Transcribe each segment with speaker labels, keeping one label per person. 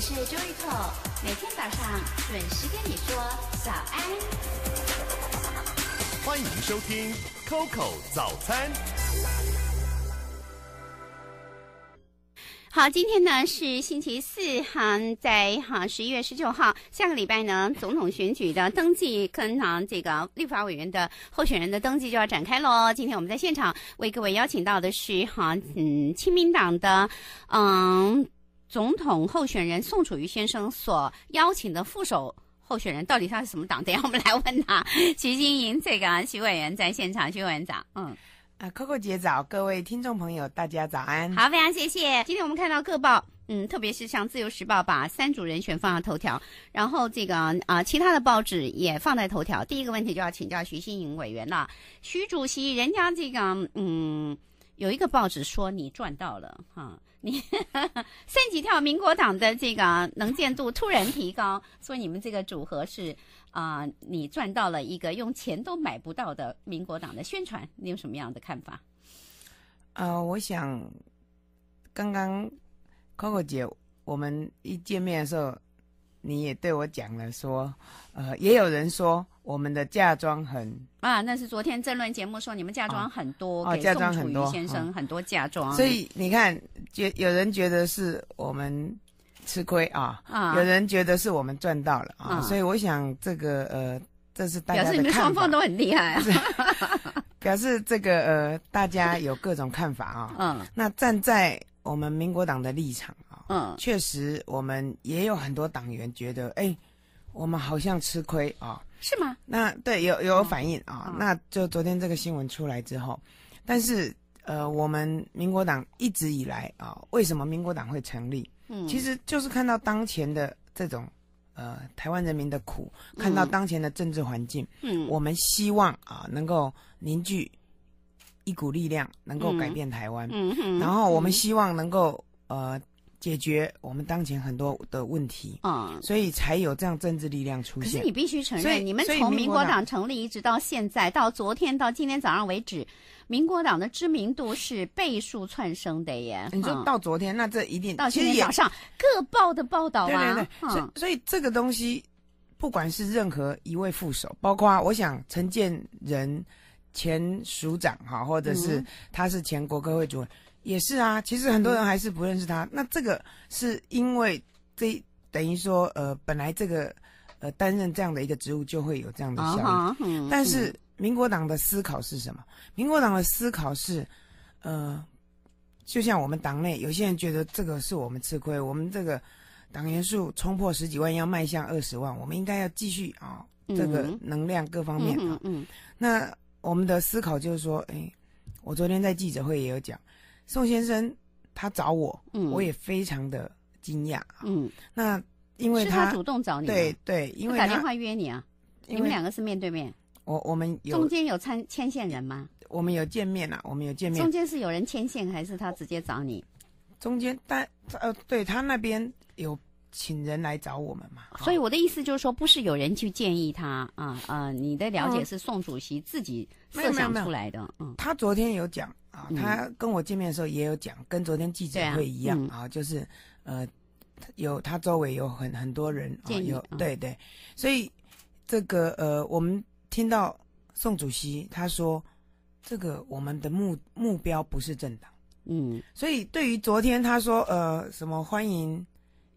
Speaker 1: 我是 Joyco，每天早上准时跟你说早安。欢迎收听 Coco 早餐。好，今天呢是星期四哈，在哈十一月十九号，下个礼拜呢总统选举的登记跟哈这个立法委员的候选人的登记就要展开喽。今天我们在现场为各位邀请到的是哈嗯亲民党的嗯。总统候选人宋楚瑜先生所邀请的副手候选人，到底他是什么党？等下，我们来问他。徐新莹，这个徐委员在现场，徐委员长，嗯，
Speaker 2: 啊，Coco 姐早，各位听众朋友，大家早安。好，
Speaker 1: 非常谢谢。今天我们看到各报，嗯，特别是像《自由时报》，把三组人选放在头条，然后这个啊，其他的报纸也放在头条。第一个问题就要请教徐新颖委员了。徐主席，人家这个，嗯。有一个报纸说你赚到了哈，你三级跳，民国党的这个能见度突然提高，说你们这个组合是啊，你赚到了一个用钱都买不到的民国党的宣传，你有什么样的看法？
Speaker 2: 啊，我想刚刚 Coco 姐我们一见面的时候。你也对我讲了说，呃，也有人说我们的嫁妆很
Speaker 1: 啊，那是昨天政论节目说你们嫁妆很多，啊，嫁妆很多，先生很多嫁妆，所以
Speaker 2: 你看，觉有人觉得是我们吃亏啊，啊，有人觉得是我们赚到了啊，所以我想这个呃，这是大家表示你们双方
Speaker 1: 都很厉害，
Speaker 2: 表示这个呃，大家有各种看法啊，嗯，那站在我们民国党的立场。嗯，确实，我们也有很多党员觉得，哎，我们好像吃亏啊，是吗？那对有有反应啊，那就昨天这个新闻出来之后，但是呃，我们民国党一直以来啊，为什么民国党会成立？嗯，其实就是看到当前的这种，呃，台湾人民的苦，看到当前的政治环境，嗯，我们希望啊，能够凝聚一股力量，能够改变台湾。嗯然后我们希望能够呃。解决我们当前很多的问题，嗯，所以才有这样政治力量出现。可是你必须承认，你们从民国党
Speaker 1: 成立一直到现在，到昨天到今天早上为止，民国党的知名度是倍数窜升的耶。你说到昨天，那这一定。到今天早上各报的报道啊，对对对。所以所以这个东西，不管
Speaker 2: 是任何一位副手，包括我想陈建仁前署长哈，或者是他是前国科会主委。也是啊，其实很多人还是不认识他。那这个是因为这等于说，呃，本来这个呃担任这样的一个职务就会有这样的效益。但是，民国党的思考是什么？民国党的思考是，呃，就像我们党内有些人觉得这个是我们吃亏，我们这个党员数冲破十几万要迈向二十万，我们应该要继续啊，这个能量各方面啊。那我们的思考就是说，哎，我昨天在记者会也有讲。宋先生，他找我，嗯，我也非
Speaker 1: 常的惊讶，嗯，那因为是他主动找你，对对，因为打电话约你啊，你们两个是面对面，我我们有中间有参牵线人吗？我们有见面了，我们有见面，中间是有人牵线还是他直接找你？中间，但呃，对他那边有请人来找我们嘛？所以我的意思就是说，不是有人去建议他啊啊，你的了解是宋主席自己设想出来的，
Speaker 2: 嗯，他昨天有讲。啊，他跟我见面的时候也有讲，跟昨天记者会一样啊，就是呃，有他周围有很很多人，啊，有对对，所以这个呃，我们听到宋主席他说，这个我们的目目标不是政党，嗯，所以对于昨天他说呃什么欢迎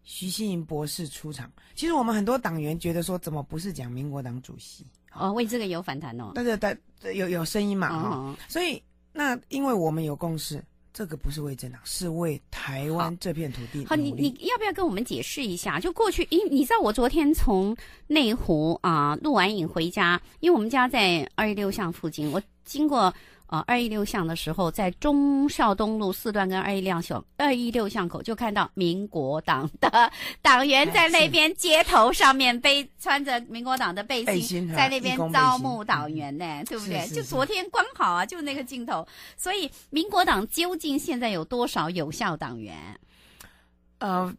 Speaker 2: 徐新莹博士出场，其实我们很多党员觉得说怎么不是讲民国党主席
Speaker 1: 哦，为这个有反弹哦，但
Speaker 2: 是他有有声音嘛啊，所以。那因为我们有共识，这个不是为政党，是为台湾这片
Speaker 1: 土地。好，你你要不要跟我们解释一下？就过去，因你知道，我昨天从内湖啊录完影回家，因为我们家在二十六巷附近，我经过。啊，二一六巷的时候，在中孝东路四段跟二一六巷、二一六巷口，就看到民国党的 党员在那边街头上面背穿着民国党的背心，在那边招募党员呢，对不对？就昨天刚好啊，就那个镜头。所以，民国党究竟现在有多少有效党员？
Speaker 2: 呃，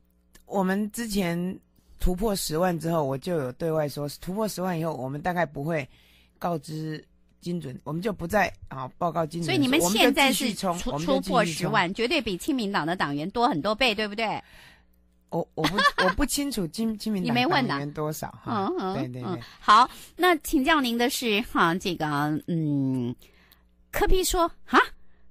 Speaker 2: 我们之前突破十万之后，我就有对外说，突破十万以后，我们大概不会告知。精准，我们就不再啊报告精准。所以你们现在是出出破十万，
Speaker 1: 绝对比亲民党的党员多很多倍，对不对？我我不 我不清楚亲亲明党的党员多少哈。对对对。好，那请教您的是哈，这个嗯，柯比说哈，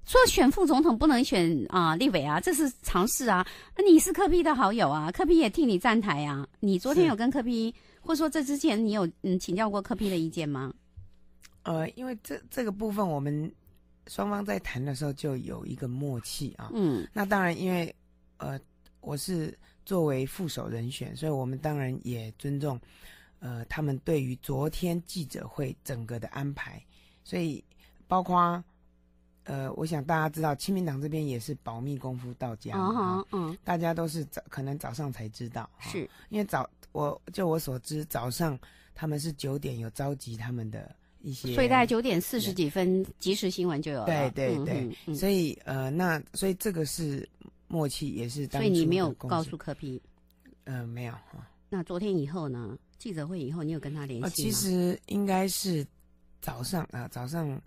Speaker 1: 说选副总统不能选啊立委啊，这是常事啊。那你是柯比的好友啊，柯比也替你站台啊。你昨天有跟柯比，或者说这之前你有嗯请教过柯比的意见吗？
Speaker 2: 呃，因为这这个部分，我们双方在谈的时候就有一个默契啊。嗯。那当然，因为呃，我是作为副手人选，所以我们当然也尊重呃他们对于昨天记者会整个的安排。所以包括呃，我想大家知道，清民党这边也是保密功夫到家。啊嗯。大家都是早，可能早上才知道。是。因为早，我就我所知，早上他们是九点有召集他们的。所以大
Speaker 1: 概九点四十几分，即时新闻就有了。对对对，所
Speaker 2: 以呃，那所以这个是默契，也是。所以你没有告诉
Speaker 1: 柯批？呃，没有那昨天以后呢？记者会以后，你有跟他联系吗？其实
Speaker 2: 应该是早上啊，早上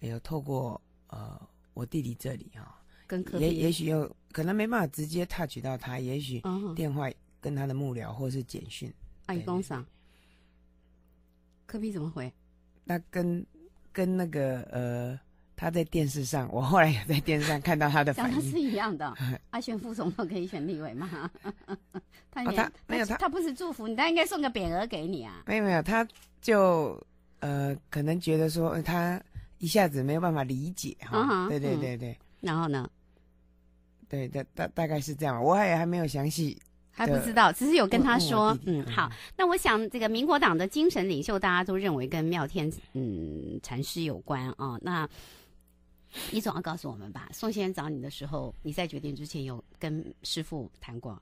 Speaker 2: 有透过呃我弟弟这里啊，
Speaker 1: 跟也也许有
Speaker 2: 可能没办法直接 touch 到他，也许电话跟他的幕僚或是简讯。姨工厂，科比怎么回？那跟跟那个呃，他在电视上，我后来也在电视上看到他的反应是一
Speaker 1: 样的。阿选副总可以选立委吗？他他没有他他不是祝福你，他应该送个匾额给你啊。没有没
Speaker 2: 有，他就呃，可能觉得说他一下子没有办法理解哈。对对对对。然后呢？对，大大大概是这样，我还还没有详细。
Speaker 1: 还不知道，只是有跟他说，嗯，好。那我想，这个民国党的精神领袖，大家都认为跟妙天嗯禅师有关啊。那，你总要告诉我们吧。宋先生找你的时候，你在决定之前有跟师傅谈过？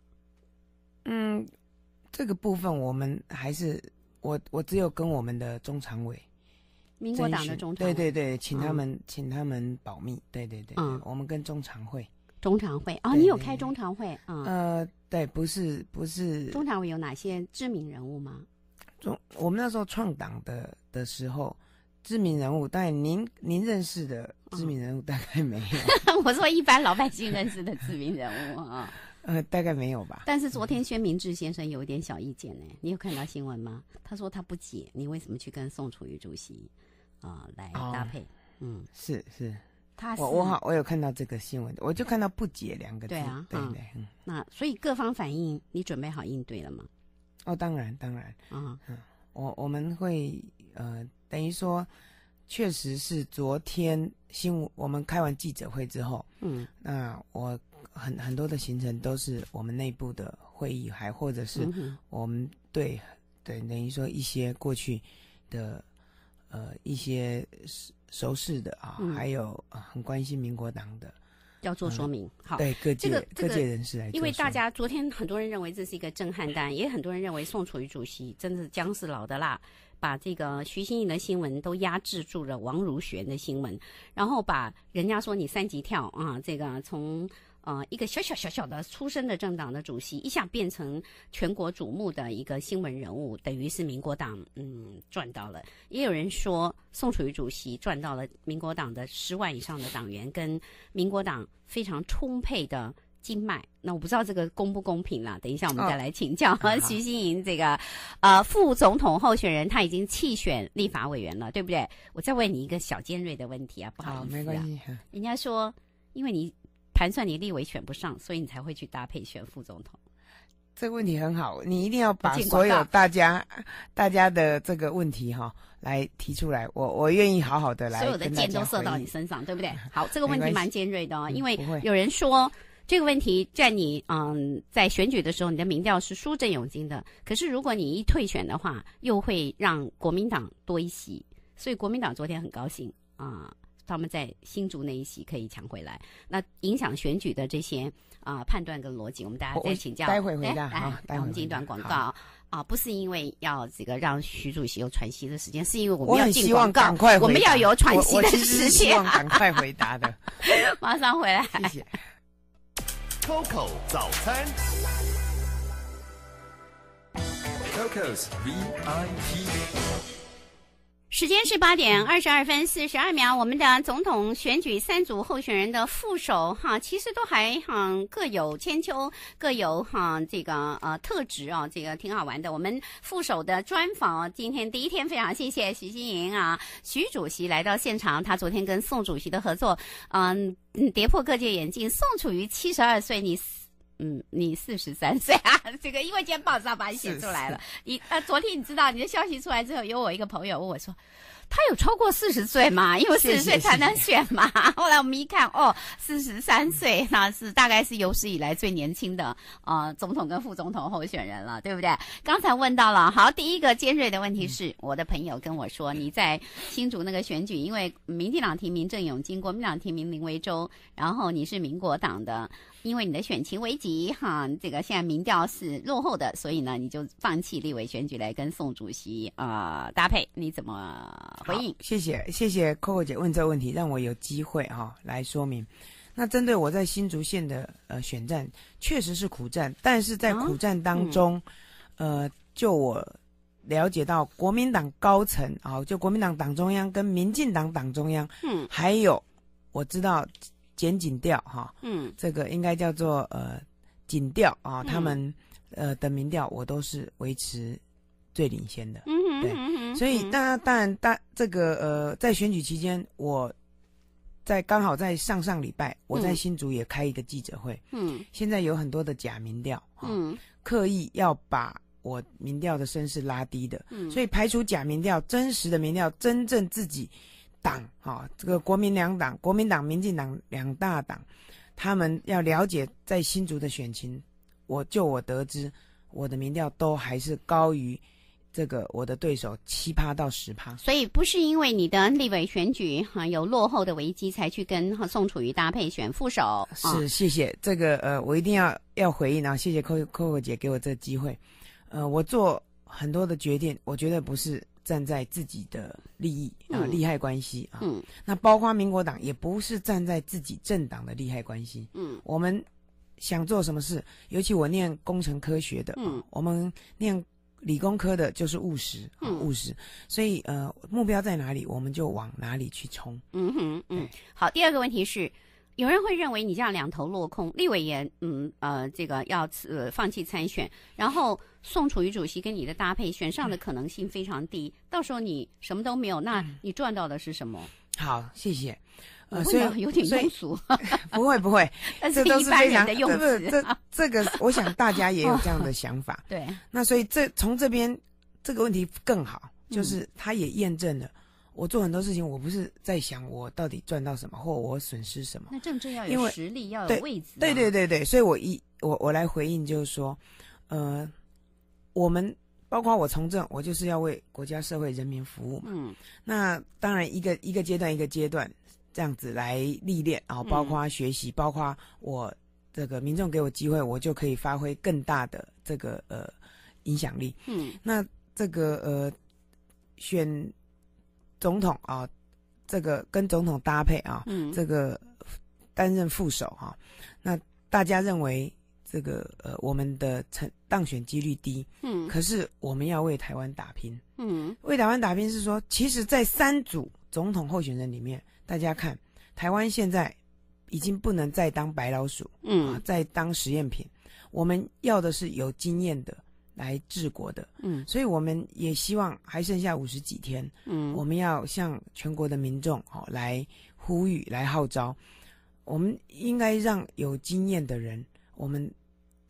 Speaker 2: 嗯，这个部分我们还是我我只有跟我们的中常委，
Speaker 1: 民国党的中常委，对对
Speaker 2: 对，请他们请他们保密，对对对，嗯、我们跟中常会。
Speaker 1: 中常会哦，你有开中常会啊？
Speaker 2: 呃，对，不是，不是。中
Speaker 1: 常会有哪些知名人物吗？
Speaker 2: 中我们那时候创党的的时候，知名人物，但您您认识的知名人物大概没
Speaker 1: 有。我说一般老百姓认识的知名人物啊，
Speaker 2: 呃，大概没有吧。
Speaker 1: 但是昨天薛明志先生有一点小意见呢，你有看到新闻吗？他说他不解，你为什么去跟宋楚瑜主席啊来搭配？嗯，是是。
Speaker 2: 我我好，我有看到这个新闻，我就看到“不解”两个字，对啊，对嗯。
Speaker 1: 那所以各方反应，你准备好应对了吗？哦，当
Speaker 2: 然，当然，嗯嗯，我我们会呃，等于说，确实是昨天新闻，我们开完记者会之后，嗯，那我很很多的行程都是我们内部的会议，还或者是我们对等等于说一些过去的呃一些是。熟识的啊，还有很关心民国党的，要做说明。好，对各界各界人士来，因为大
Speaker 1: 家昨天很多人认为这是一个震撼弹，也很多人认为宋楚瑜主席真是姜是老的辣，把这个徐新义的新闻都压制住了王如玄的新闻，然后把人家说你三级跳啊，这个从。呃，一个小小小小的出身的政党的主席，一下变成全国瞩目的一个新闻人物，等于是民国党，嗯，赚到了。也有人说，宋楚瑜主席赚到了民国党的十万以上的党员跟民国党非常充沛的经脉。那我不知道这个公不公平了。等一下我们再来请教 徐新莹。这个呃，副总统候选人他已经弃选立法委员了，对不对？我再问你一个小尖锐的问题啊，不好意思，人家说因为你。盘算你立委选不上，所以你才会去搭配选副总统。
Speaker 2: 这个问题很好，你一定要把所有大家大家的这个问题哈来提出来。我我愿意好好的来，所有的箭都射到你
Speaker 1: 身上，对不对？好，这个问题蛮尖锐的，因为有人说这个问题在你嗯在选举的时候你的民调是输郑永金的，可是如果你一退选的话，又会让国民党多一席，所以国民党昨天很高兴啊。他们在新竹那一席可以抢回来，那影响选举的这些啊判断跟逻辑，我们大家再请教。待会回答啊，我们进一段广告啊，不是因为要这个让徐主席有喘息的时间，是因为我们要进广告，我们要有喘息的时间，赶快回答的，马上回来。谢谢。Coco 早餐
Speaker 2: ，Coco V I p
Speaker 1: 时间是八点二十二分四十二秒。我们的总统选举三组候选人的副手哈，其实都还哈各有千秋，各有哈这个呃特质啊，这个挺好玩的。我们副手的专访今天第一天，非常谢谢徐新莹啊，徐主席来到现场。他昨天跟宋主席的合作，嗯，跌破各界眼镜。宋楚瑜七十二岁，你。嗯，你四十三岁啊？这个因为今天报纸上把你写出来了。你呃，昨天你知道你的消息出来之后，有我一个朋友问我说：“他有超过四十岁吗？因为四十岁才能选嘛。”后来我们一看，哦，四十三岁，那是大概是有史以来最年轻的呃总统跟副总统候选人了，对不对？刚才问到了，好，第一个尖锐的问题是我的朋友跟我说，你在新竹那个选举，因为民进党提名郑永金，国民党提名林维洲，然后你是民国党的。因为你的选情危急哈，这个现在民调是落后的，所以呢，你就放弃立委选举来跟宋主席呃搭配，你怎么
Speaker 2: 回应？谢谢谢谢 Coco 姐问这个问题，让我有机会哈来说明。那针对我在新竹县的呃选战，确实是苦战，但是在苦战当中，呃，就我了解到国民党高层啊，就国民党党中央跟民进党党中央，嗯，还有我知道。剪紧调哈，嗯，这个应该叫做呃紧调啊，他们呃的民调我都是维持最领先的，嗯哼，所以那当然，但这个呃在选举期间，我在刚好在上上礼拜，我在新竹也开一个记者会，嗯，现在有很多的假民调，嗯，刻意要把我民调的声势拉低的，嗯，所以排除假民调，真实的民调，真正自己。党哈，这个国民两党，国民党、民进党两大党，他们要了解在新竹的选情。我就我得知，我的民调都还是高于这个我的对手七趴到十趴。所
Speaker 1: 以不是因为你的立委选举哈有落后的危机，才去跟宋楚瑜搭配选副手。是
Speaker 2: 谢谢这个呃，我一定要要回应啊，谢谢扣扣姐给我这机会。呃，我做很多的决定，我觉得不是。站在自己的利益啊，利害关系啊，那包括民国党也不是站在自己政党的利害关系。嗯，我们想做什么事，尤其我念工程科学的，嗯，我们念理工科的就是务实，啊、务实。所以呃，目标在哪里，我们就往哪里去冲。
Speaker 1: 嗯哼，嗯，好，第二个问题是。有人会认为你这样两头落空，立委也嗯呃这个要呃放弃参选，然后宋楚瑜主席跟你的搭配选上的可能性非常低，到时候你什么都没有，那你赚到的是什么？好，谢谢。所以有点庸俗，
Speaker 2: 不会不会，
Speaker 1: 这都是非常用是这这个，我
Speaker 2: 想大家也有这样的想法。对，那所以这从这边这个问题更好，就是他也验证了。我做很多事情，我不是在想我到底赚到什么或我损失什么。
Speaker 1: 那正正要有实力，要有位子。
Speaker 2: 对对对对，所以我一我我来回应就是说，呃，我们包括我从政，我就是要为国家、社会、人民服务嘛。嗯。那当然，一个一个阶段一个阶段这样子来历练，啊，包括学习，包括我这个民众给我机会，我就可以发挥更大的这个呃影响力。嗯。那这个呃选。总统啊，这个跟总统搭配啊，这个担任副手哈。那大家认为这个呃，我们的成当选几率低，嗯，可是我们要为台湾打拼，嗯，为台湾打拼是说，其实，在三组总统候选人里面，大家看，台湾现在已经不能再当白老鼠，嗯，再当实验品，我们要的是有经验的。来治国的，嗯，所以我们也希望还剩下五十几天，嗯，我们要向全国的民众哦来呼吁、来号召，我们应该让有经验的人，我们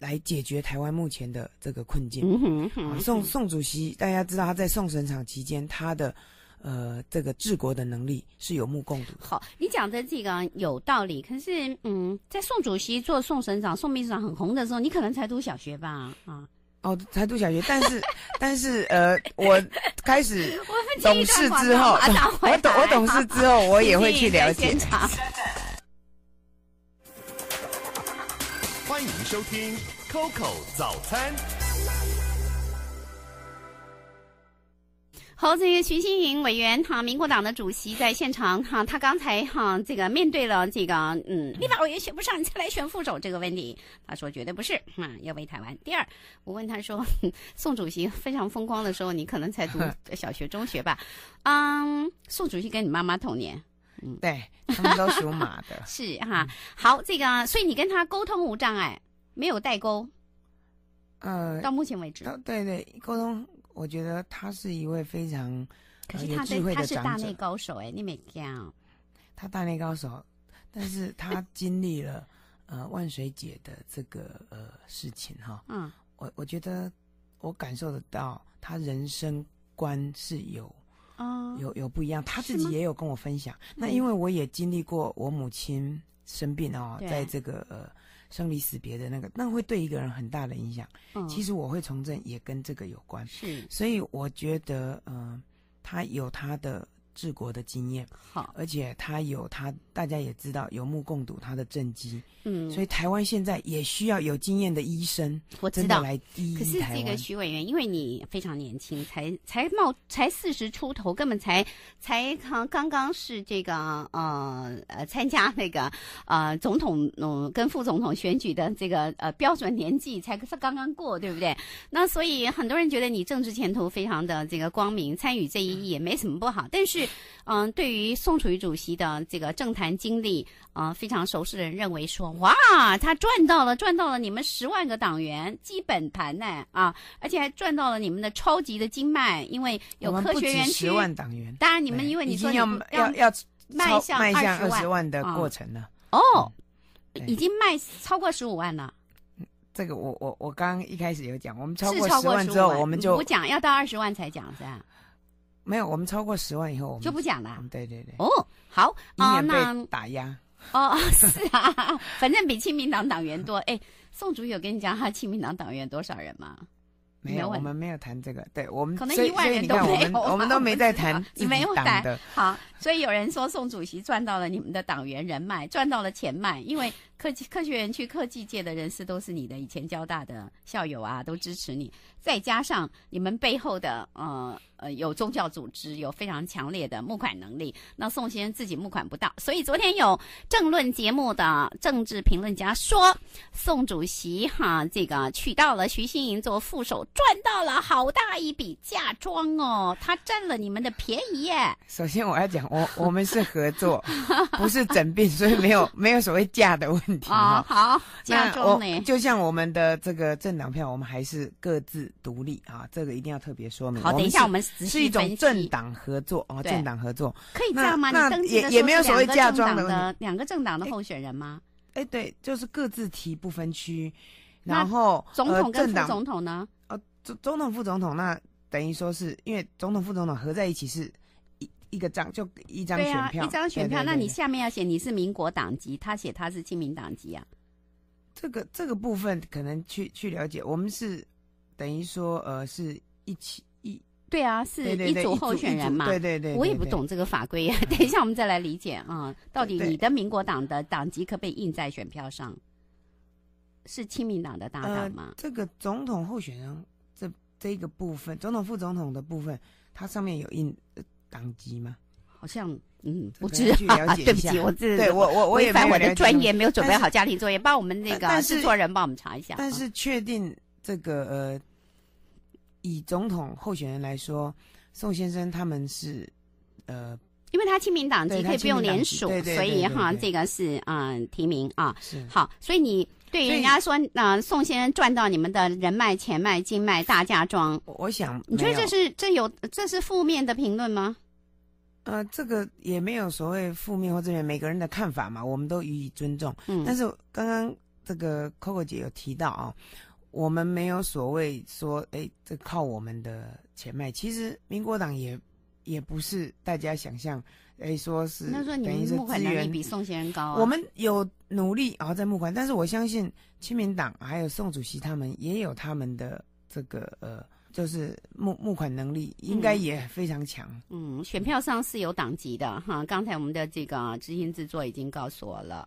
Speaker 2: 来解决台湾目前的这个困境。宋宋主席，大家知道他在宋省长期间，他的呃这个治国的能力是有目共睹。
Speaker 1: 好，你讲的这个有道理，可是嗯，在宋主席做宋省长、宋秘书长很红的时候，你可能才读小学吧，啊。
Speaker 2: 哦，才读小学，但是，但是，呃，我开始 懂事之后，我懂，我懂事之后，我也会去了解。
Speaker 1: 欢迎收听 Coco 早餐。侯主席、徐新云委员哈，民国党的主席在现场哈，他刚才哈这个面对了这个嗯，立法委员选不上，你再来选副手这个问题，他说绝对不是啊，要为台湾。第二，我问他说，宋主席非常风光的时候，你可能才读 小学、中学吧？嗯，宋主席跟你妈妈同年，嗯，对，他们都属马的，是哈。好，这个所以你跟他沟通无障碍，没有代沟，呃，到目前为止，对对，沟通。
Speaker 2: 我觉得他是一位非常，可是他在他是大内高
Speaker 1: 手哎，你每天啊，他大内高手，
Speaker 2: 但是他 经历了呃万水姐的这个呃事情哈，嗯，我我觉得我感受得到他人生观是有啊有有不一样，他自己也有跟我分享，那因为我也经历过我母亲生病哦，在这个呃。生离死别的那个，那会对一个人很大的影响。其实我会从政也跟这个有关，是。所以我觉得，嗯，他有他的。治国的经验好，而且他有他，大家也知道，有目共睹他的政绩。嗯，所以台湾现在也需要有经验的医生。我知道，可是这个
Speaker 1: 徐委员，因为你非常年轻，才才冒才四十出头，根本才才刚刚刚是这个呃呃参加那个呃总统嗯跟副总统选举的这个呃标准年纪才才刚刚过，对不对？那所以很多人觉得你政治前途非常的这个光明，参与这一役也没什么不好，但是。嗯，对于宋楚瑜主席的这个政坛经历，啊，非常熟悉的人认为说，哇，他赚到了，赚到了你们十万个党员基本盘呢啊，而且还赚到了你们的超级的经脉，因为有科学园区，十万党员，当然你们因为你说要要要迈向二十万的过程呢，哦，已经卖超过十五万了。
Speaker 2: 这个我我我刚一开始有讲，我们超过十万之后，我们就不
Speaker 1: 讲，要到二十万才讲是啊。
Speaker 2: 没有，我们超过十万以后，就不讲了。对对对，哦，
Speaker 1: 好啊，那打压哦，是啊，反正比亲民党党员多。哎，宋主有跟你讲哈，亲民党党员多少人吗？没有，我们
Speaker 2: 没有谈这个。对我们，可能一万人都没有我们都没在谈，你没有谈。
Speaker 1: 好，所以有人说宋主席赚到了你们的党员人脉，赚到了钱脉，因为。科技科学园区科技界的人士都是你的以前交大的校友啊，都支持你。再加上你们背后的呃呃有宗教组织，有非常强烈的募款能力。那宋先生自己募款不到，所以昨天有政论节目的政治评论家说，宋主席哈这个娶到了徐新莹做副手，赚到了好大一笔嫁妆哦，他占了你们的便宜耶。
Speaker 2: 首先我要讲，我我们是合作，不是整病，所以没有没有所谓嫁的问。啊
Speaker 1: 好，嫁妆呢？
Speaker 2: 就像我们的这个政党票，我们还是各自独立啊，这个一定要特别说明。好，等一下我们是一种政党合作啊，政党合作
Speaker 1: 可以这样吗？你登记没有所谓嫁妆的
Speaker 2: 两个政党的候选人吗？哎，对，就是各自提不分区，然后总统跟副总统呢？呃，总总统副总统那等于说是因为总统副总统合在一起是。一个张就一张选票，一张选票，那你
Speaker 1: 下面要写你是民国党籍，他写他是亲民党籍啊。
Speaker 2: 这个这个部分可能去去了解，我们是等于说呃是一起一，
Speaker 1: 对啊是一组候选人嘛，对对对，我也不懂这个法规啊，等一下我们再来理解啊，到底你的民国党的党籍可被印在选票上，是亲民党的搭档吗？
Speaker 2: 这个总统候选人这这个部分，总统副总统的部分，它上面有印。党籍吗？好像，嗯，不知道、啊，对不起，我这对我我我违反我的专业，没有准备好
Speaker 1: 家庭作业，帮我们那个制作人帮我们查一下。但是
Speaker 2: 确定这个呃，以总统候选人来说，宋先
Speaker 1: 生他们是呃，因为他亲民党籍可以不用联署，所以哈，这个是嗯提名啊，是好，所以你。对，人家说，那宋先生赚到你们的人脉、钱脉、经脉大家装。我想，你觉得这是这有这是负面的评论吗？
Speaker 2: 呃，这个也没有所谓负面或正面，每个人的看法嘛，我们都予以尊重。嗯，但是刚刚这个 Coco 姐有提到啊，我们没有所谓说，哎，这靠我们的钱脉。其实，民国党也也不是大家想象，哎，说是。那说你们募款能力比
Speaker 1: 宋先生高？我们
Speaker 2: 有。努力啊，在募款，但是我相信亲民党还有宋主席他们也有他们的这个呃，就是募募款能力应该也非
Speaker 1: 常强。嗯，选票上是有党籍的哈，刚才我们的这个知音制作已经告诉我了。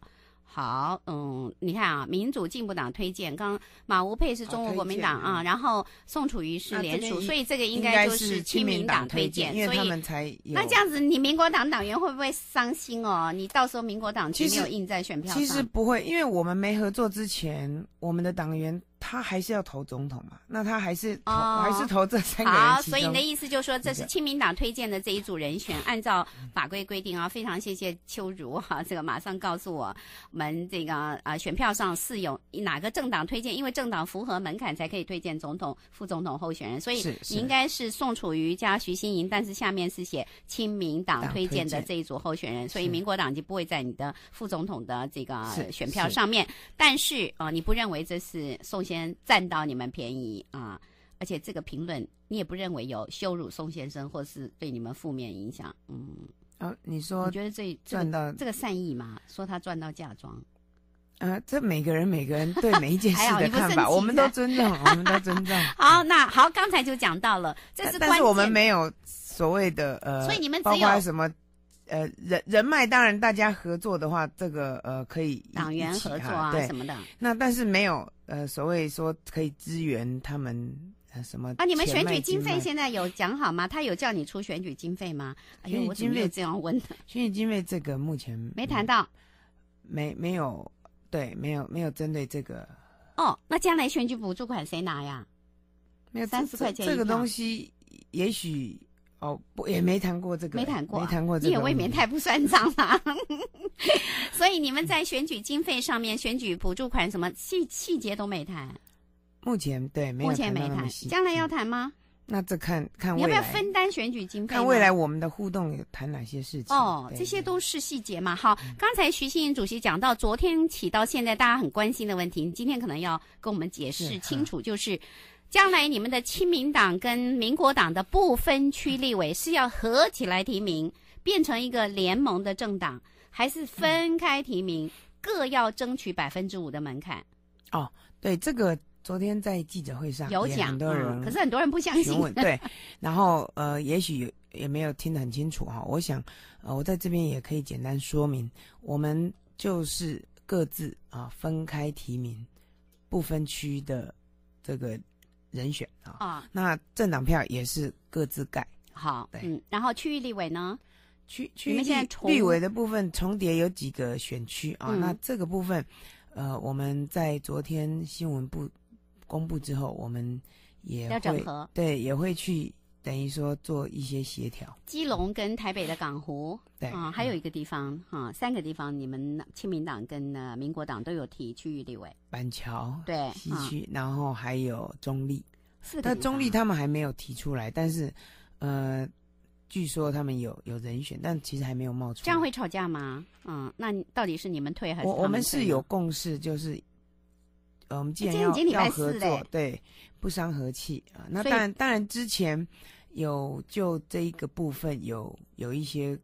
Speaker 1: 好，嗯，你看啊，民主进步党推荐，刚马吴佩是中国国民党啊，然后宋楚瑜是联署，所以这个应该就是亲民党推荐，因为他们才。那这样子，你民国党党员会不会伤心哦？你到时候民国党就没有印在选票上。其实
Speaker 2: 不会，因为我们没合作之前，我们的党员。他还是要投总统嘛？那他还是还是投这三个人。好，所以你的意
Speaker 1: 思就是说，这是亲民党推荐的这一组人选，按照法规规定啊，非常谢谢秋如哈，这个马上告诉我们这个啊，选票上是有哪个政党推荐？因为政党符合门槛才可以推荐总统、副总统候选人，所以你应该是宋楚瑜加徐新莹，但是下面是写亲民党推荐的这一组候选人，所以民国党就不会在你的副总统的这个选票上面。但是啊，你不认为这是宋先？先占到你们便宜啊！而且这个评论你也不认为有羞辱宋先生，或是对你们负面影响。嗯，啊，你说你觉得这赚到这个善意吗？说他赚到嫁妆。
Speaker 2: 呃，这每个人每个人对每一件 事的看法，我们都尊重，我们都尊重。
Speaker 1: 好，那好，刚才就讲到了，这是但是我们没有
Speaker 2: 所谓的呃，所以你们只有什么？呃，人人脉当然，大家合作的话，这个呃可以党员合作啊什么的。那但是没有呃，所谓说可以支援他们什么啊？你们选举经费现
Speaker 1: 在有讲好吗？他有叫你出选举经费吗？因为经费这样问的。
Speaker 2: 选举经费这个目前没谈到，没没有对，没有没有针对这个。
Speaker 1: 哦，那将来选举补助款谁拿呀？没有三十块钱这个东西
Speaker 2: 也许。哦，不，也没谈过这个，没谈过，没谈过，这也未免太
Speaker 1: 不算账了。所以你们在选举经费上面、选举补助款什么细细节都没谈。
Speaker 2: 目前对，目前没谈，将来要谈吗？那这看看未来，要不要分
Speaker 1: 担选举经费？看未来我
Speaker 2: 们的互动，谈哪些事情？哦，这些
Speaker 1: 都是细节嘛。好，刚才徐新主席讲到，昨天起到现在，大家很关心的问题，你今天可能要跟我们解释清楚，就是。将来你们的亲民党跟民国党的不分区立委是要合起来提名，变成一个联盟的政党，还是分开提名，各要争取百分之五的门槛？
Speaker 2: 哦，对，这个昨天在记者会上有讲，可是很
Speaker 1: 多人不相信。对，
Speaker 2: 然后呃，也许也没有听得很清楚哈。我想，呃，我在这边也可以简单说明，我们就是各自啊分开提名，不分区的这个。人选啊，那政党票也是各自盖好，嗯，
Speaker 1: 然后区域立委呢，区区立委的
Speaker 2: 部分重叠有几个选区啊，那这个部分，呃，我们在昨天新闻部公布之后，我们也会对也会去。等于说做一些协调，
Speaker 1: 基隆跟台北的港湖，对啊，还有一个地方哈，三个地方，你们亲民党跟呢民国党都有提区域立委，
Speaker 2: 板桥对，西区，然后还有中立，
Speaker 1: 四个。那中立他
Speaker 2: 们还没有提出来，但是呃，据说他们有有人选，但其实还没有冒出。来。
Speaker 1: 这样会吵架吗？嗯，那到底是你们退还是？我我们是有
Speaker 2: 共识，就是呃，我们既然要要合作，对。不伤和气啊！那当然，当然之前有就这一个部分有有一些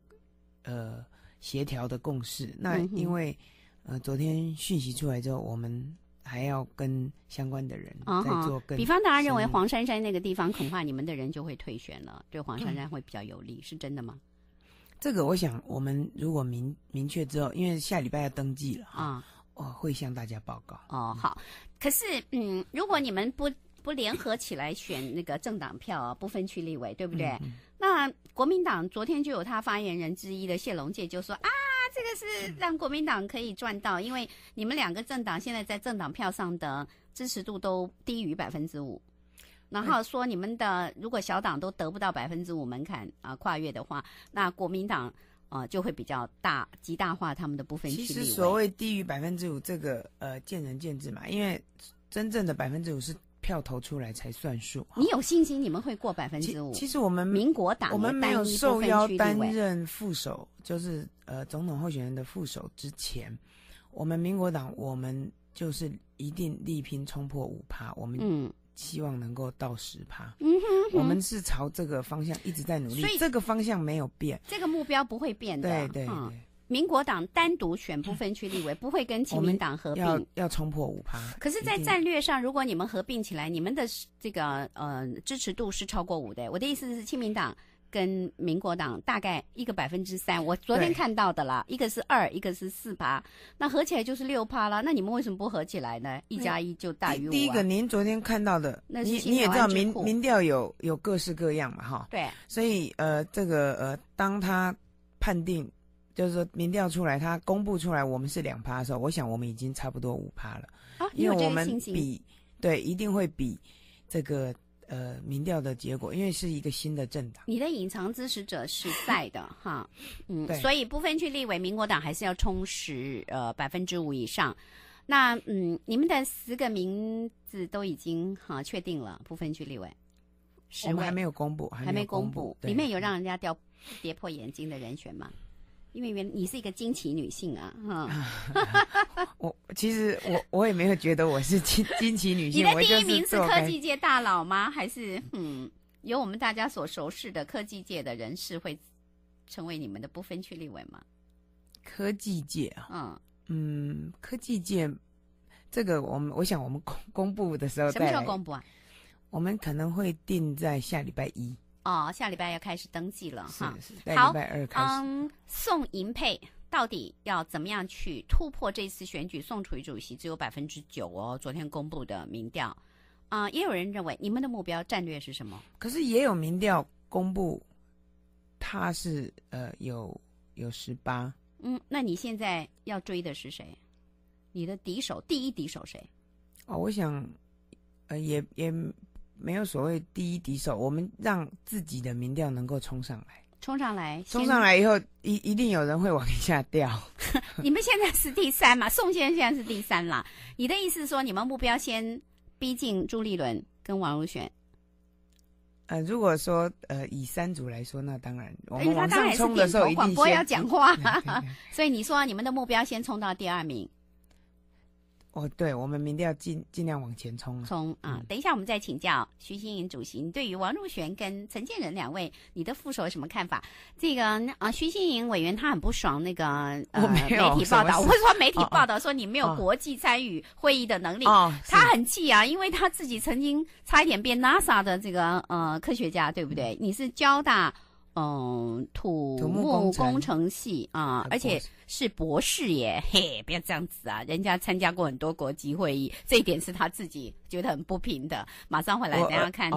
Speaker 2: 呃协调的共识。那因为呃昨天讯息出来之后，我们还要跟相关的人在做。比方，大家认为黄
Speaker 1: 山山那个地方，恐怕你们的人就会退选了，对黄山山会比较有利，是真的吗？
Speaker 2: 这个，我想我们如果明明确之后，因为下礼拜要登记了啊，我会向大家报告。哦，好。
Speaker 1: 可是，嗯，如果你们不不联合起来选那个政党票，不分区立委，对不对？那国民党昨天就有他发言人之一的谢龙介就说：“啊，这个是让国民党可以赚到，因为你们两个政党现在在政党票上的支持度都低于百分之五，然后说你们的如果小党都得不到百分之五门槛啊跨越的话，那国民党啊就会比较大极大化他们的不分区其实所
Speaker 2: 谓低于百分之五，这个呃见仁见智嘛，因为真正的百分之五是。”跳投出来才算数。
Speaker 1: 你有信心，你们会过百分之五？其实我们民国党，我们没有受邀担
Speaker 2: 任副手，就是呃，总统候选人的副手之前，我们民国党，我们就是一定力拼冲破五趴，我们嗯，希望能够到十趴，嗯，我们是朝这个方向一直在努力，所以这个方向没有变，
Speaker 1: 这个目标不会变的，对对对。民国党单独选部分区立委不会跟亲民党合并，要
Speaker 2: 要冲破五趴。可是，在战
Speaker 1: 略上，如果你们合并起来，你们的这个呃支持度是超过五的。我的意思是，亲民党跟民国党大概一个百分之三，我昨天看到的啦，一个是二，一个是四趴，那合起来就是六趴了。那你们为什么不合起来呢？一加一就大于。第一个，您
Speaker 2: 昨天看到的，你你也知道民民调有有各式各样嘛哈。对。所以呃，这个呃，当他判定。就是说，民调出来，他公布出来，我们是两趴的时候，我想我们已经差不多五趴了，因为我们比对一定会比这个呃民调的结果，因为是一个新的政党。
Speaker 1: 你的隐藏支持者是在的哈，嗯，所以不分区立委，民国党还是要充实呃百分之五以上。那嗯，你们的十个名字都已经哈确定了，不分区立委，十位还没有公布，还没公布，里面有让人家掉跌破眼镜的人选吗？因为原你是一个惊奇女性啊，
Speaker 2: 哈，我其实我我也没有觉得我是惊惊奇女性。你的第一名是科技
Speaker 1: 界大佬吗？还是嗯，有我们大家所熟识的科技界的人士会成为你们的不分区立委吗？
Speaker 2: 科技界啊，嗯嗯，科技界这个我们我想我们公公布的时候，什么时候公布啊？我们可能会定在下礼拜一。
Speaker 1: 哦，下礼拜要开始登记了哈。好，嗯，宋银佩到底要怎么样去突破这次选举？宋楚瑜主席只有百分之九哦，昨天公布的民调。啊，也有人认为你们的目标战略是什么？
Speaker 2: 可是也有民调公布，他是呃有有十八。
Speaker 1: 嗯，那你现在要追的是谁？你的敌手，第一敌手谁？
Speaker 2: 哦，我想，呃，也也。没有所谓第一敌手，我们让自己的民调能够冲上来，
Speaker 1: 冲上来，冲上来以后，
Speaker 2: 一一定有人会往下掉。
Speaker 1: 你们现在是第三嘛？宋先生现在是第三啦。你的意思是说，你们目标先逼近朱立伦跟王如选？
Speaker 2: 呃，如果说呃以三组来说，那当然往上冲的时候一定先，
Speaker 1: 所以你说你们的目标先冲到第二名。
Speaker 2: 哦，对，我们明天要尽尽量往前冲冲啊！
Speaker 1: 等一下，我们再请教徐新颖主席，你对于王如璇跟陈建仁两位，你的副手有什么看法？这个啊，徐新颖委员他很不爽那个呃媒体报道，我者说媒体报道说你没有国际参与会议的能力，他很气啊，因为他自己曾经差一点变 NASA 的这个呃科学家，对不对？你是交大嗯土木工程系啊，而且。是博士耶，嘿，不要这样子啊！人家参加过很多国际会议，这一点是他自己觉得很不平的。马上回来，等下看，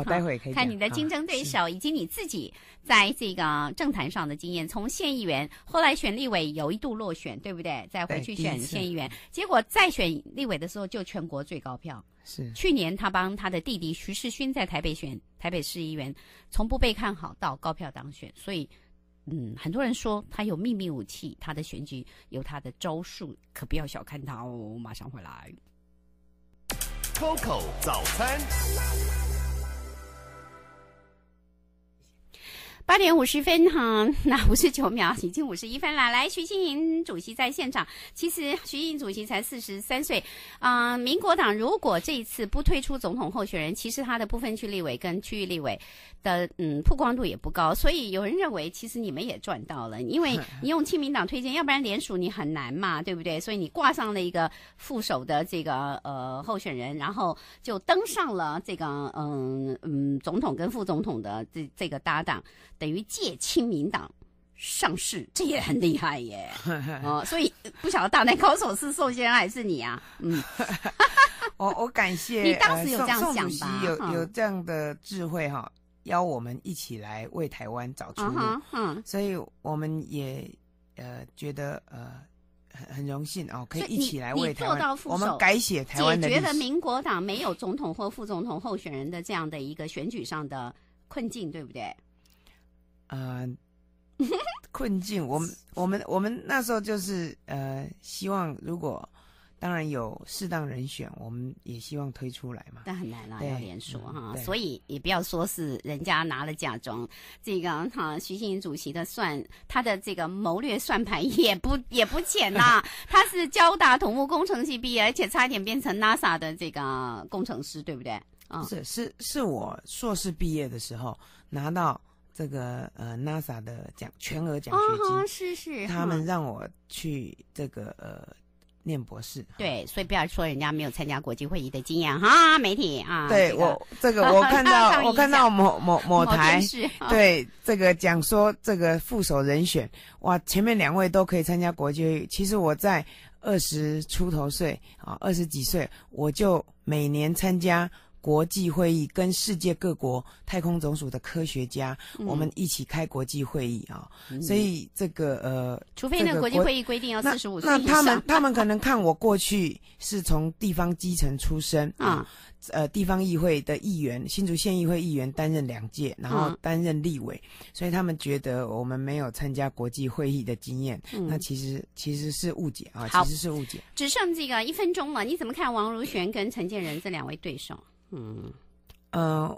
Speaker 1: 看你的竞争对手以及你自己在这个政坛上的经验。从县议员后来选立委，有一度落选，对不对？再回去选县议员，结果再选立委的时候就全国最高票。是去年他帮他的弟弟徐世勋在台北选台北市议员，从不被看好到高票当选，所以。嗯，很多人说他有秘密武器，他的选举有他的招数，可不要小看他哦。马上回来，Coco 早餐。八点五十分哈，那五十九秒已经五十一分了。来，徐新莹主席在现场。其实徐盈主席才四十三岁。嗯，民国党如果这一次不推出总统候选人，其实他的部分区立委跟区域立委的嗯曝光度也不高。所以有人认为，其实你们也赚到了，因为 你用亲民党推荐，要不然联署你很难嘛，对不对？所以你挂上了一个副手的这个呃候选人，然后就登上了这个嗯嗯总统跟副总统的这这个搭档。等于借亲民党上市，这也很厉害耶！哦，所以不晓得大内高手是宋先生还是你啊？嗯，我我感谢 你当时有这样想吧？有有
Speaker 2: 这样的智慧哈，邀我们一起来为台湾找出路。所以我们也呃觉得呃很很荣幸哦，可以一起来为台湾，我们改写台湾的。解决了民
Speaker 1: 国党没有总统或副总统候选人的这样的一个选举上的困境，对不对？
Speaker 2: 呃，困境。我们我们我们那时候就是呃，希望如果当然有适当人选，我们也希望推出来嘛。但很难啦，要连锁哈。所
Speaker 1: 以也不要说是人家拿了嫁妆，这个哈，徐新主席的算他的这个谋略算盘也不也不浅呐。他是交大土木工程系毕业，而且差一点变成 NASA 的这个工程师，对不对？啊，是
Speaker 2: 是是我硕士毕业的时候拿到。这个呃，NASA 的奖全额奖学金，
Speaker 1: 是是，他们
Speaker 2: 让我去这个呃念博士。
Speaker 1: 对，所以不要说人家没有参加国际会议的经验哈，媒体啊。对我这个，我看到我看
Speaker 2: 到某某某台对这个讲说这个副手人选哇，前面两位都可以参加国际会议。其实我在二十出头岁啊，二十几岁，我就每年参加。国际会议跟世界各国太空总署的科学家，我们一起开国际会议啊，所以这个呃，除非那个国际会议规定要四十五岁那他们 他们可能看我过去是从地方基层出身啊，呃，地方议会的议员，新竹县议会议员担任两届，然后担任立委，所以他们觉得我们没有参加国际会议的经验，那其实其实是误解啊，其实是误解。
Speaker 1: 只剩这个一分钟了，你怎么看王如玄跟陈建仁这两位对手？
Speaker 2: 嗯呃，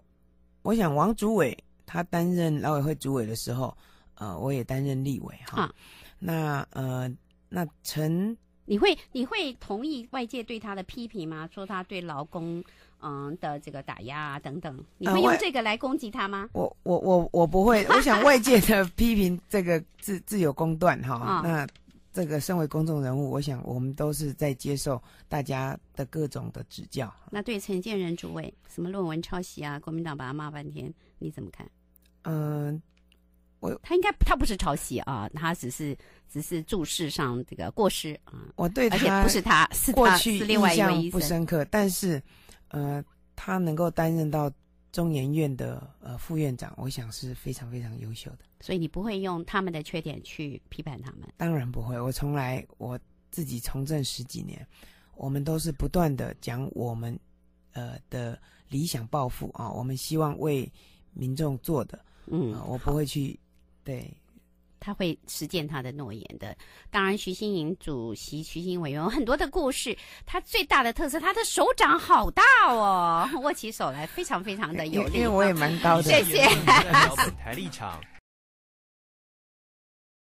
Speaker 2: 我想王祖伟他担任劳委会主委的时候，呃，我也担任立委哈。那呃，那陈，
Speaker 1: 你会你会同意外界对他的批评吗？说他对劳工嗯的这个打压啊等等，你会用这个来攻击他吗？
Speaker 2: 我我我我不会。我想外界的批评，这个自自有公断哈。那。这个身为公众人物，我想我们都是在接受大家的各种的指教。
Speaker 1: 那对陈建仁主委，什么论文抄袭啊？国民党把他骂半天，你怎么看？嗯，我他应该他不是抄袭啊，他只是只是注释上这个过失啊。我对他不是他是过去意思。不深
Speaker 2: 刻，但是呃，他能够担任到。中研院的呃副院长，我想是非常非常优秀的，
Speaker 1: 所以你不会用他们的缺点去批判他们。
Speaker 2: 当然不会，我从来我自己从政十几年，我们都是不断的讲我们呃的理想抱负啊，我们希望为民众做的，嗯，我不会去
Speaker 1: 对。他会实践他的诺言的。当然，徐新营主席、徐新委员有很多的故事。他最大的特色，他的手掌好大哦，握起手来非常非常的有力。因为我也蛮高的，谢谢。
Speaker 2: 台立场。